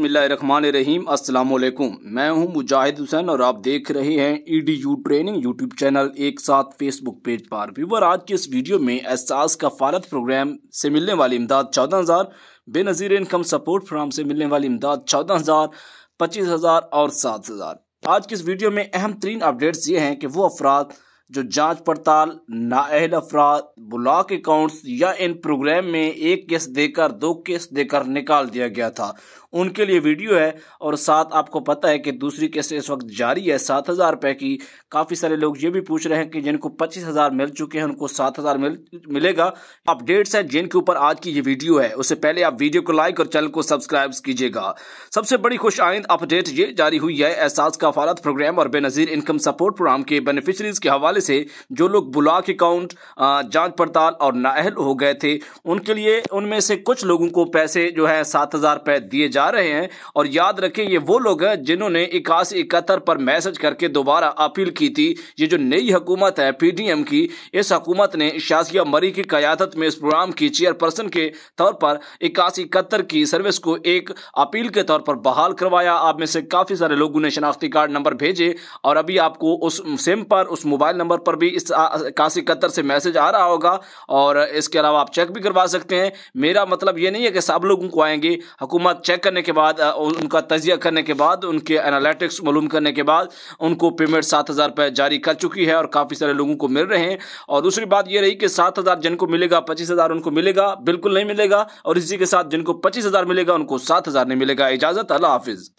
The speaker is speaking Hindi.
बसमीम अल्लाम मैं हूं मुजाहिद हुसैन और आप देख रहे हैं E D U training YouTube channel एक साथ फेसबुक पेज पर व्यूवर आज के इस वीडियो में एहसास का फारत प्रोग्राम से मिलने वाली इमदाद चौदह हज़ार बेनज़ीर इनकम सपोर्ट फ्राम से मिलने वाली इमदाद चौदह हज़ार पच्चीस हज़ार और सात हज़ार आज के इस वीडियो में अहम तरीन अपडेट्स ये हैं कि वो अफराद जो जांच पड़ताल नाअहल अफराद ब्लॉक अकाउंट्स या इन प्रोग्राम में एक केस देकर दो केस देकर निकाल दिया गया था उनके लिए वीडियो है और साथ आपको पता है कि दूसरी केस इस वक्त जारी है सात हज़ार रुपये की काफ़ी सारे लोग ये भी पूछ रहे हैं कि जिनको पच्चीस हज़ार मिल चुके हैं उनको सात हज़ार मिल मिलेगा अपडेट्स हैं जिनके ऊपर आज की ये वीडियो है उससे पहले आप वीडियो को लाइक और चैनल को सब्सक्राइब कीजिएगा सबसे बड़ी खुश आइंद अपडेट ये जारी हुई है एहसास का फालत प्रोग्राम और बेनजीर इनकम सपोर्ट प्रोग्राम के बेनिफिशरीज के हवाले हवाले से जो लोग ब्लॉक अकाउंट जांच पड़ताल और नाअहल हो गए थे उनके लिए उनमें से कुछ लोगों को पैसे जो है सात हज़ार रुपए दिए जा रहे हैं और याद रखें ये वो लोग हैं जिन्होंने इक्यासी इकहत्तर पर मैसेज करके दोबारा अपील की थी ये जो नई हुकूमत है पी डी एम की इस हकूमत ने शाजिया मरी की क्यादत में इस प्रोग्राम की चेयरपर्सन के तौर पर इक्यासी इकहत्तर की सर्विस को एक अपील के तौर पर बहाल करवाया आप में से काफ़ी सारे लोगों ने शनाख्ती कार्ड नंबर भेजे और अभी आपको उस सिम पर उस मोबाइल नंबर पर भी इस इक्यासी इकहत्तर से मैसेज आ रहा होगा और इसके अलावा आप चेक भी करवा सकते हैं मेरा मतलब ये नहीं है कि सब लोगों को आएंगे हुकूमत चेक करने के बाद उनका तजिया करने के बाद उनके एनालिटिक्स मालूम करने के बाद उनको पेमेंट सात हज़ार रुपये जारी कर चुकी है और काफ़ी सारे लोगों को मिल रहे हैं और दूसरी बात यह रही कि सात हज़ार जिनको मिलेगा पच्चीस हज़ार उनको मिलेगा बिल्कुल नहीं मिलेगा और इसी के साथ जिनको पच्चीस हज़ार मिलेगा उनको सात हज़ार नहीं मिलेगा इजाज़त अल्लाह हाफिज़